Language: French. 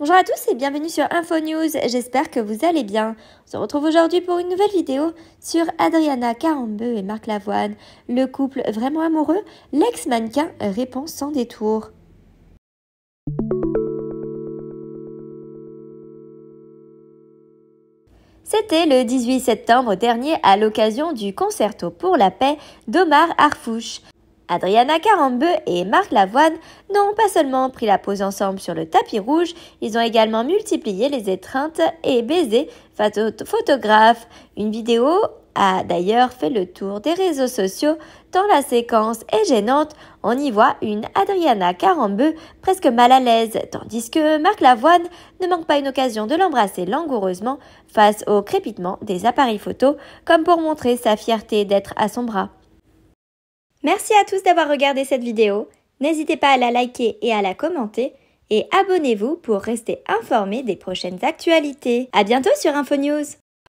Bonjour à tous et bienvenue sur InfoNews, j'espère que vous allez bien. On se retrouve aujourd'hui pour une nouvelle vidéo sur Adriana Carambeu et Marc Lavoine, le couple vraiment amoureux, l'ex-mannequin répond sans détour. C'était le 18 septembre dernier à l'occasion du concerto pour la paix d'Omar Harfouch. Adriana Carambeu et Marc Lavoine n'ont pas seulement pris la pose ensemble sur le tapis rouge, ils ont également multiplié les étreintes et face aux photographes. Une vidéo a d'ailleurs fait le tour des réseaux sociaux tant la séquence est gênante, on y voit une Adriana Carambeu presque mal à l'aise, tandis que Marc Lavoine ne manque pas une occasion de l'embrasser langoureusement face au crépitement des appareils photos, comme pour montrer sa fierté d'être à son bras. Merci à tous d'avoir regardé cette vidéo. N'hésitez pas à la liker et à la commenter. Et abonnez-vous pour rester informé des prochaines actualités. À bientôt sur InfoNews!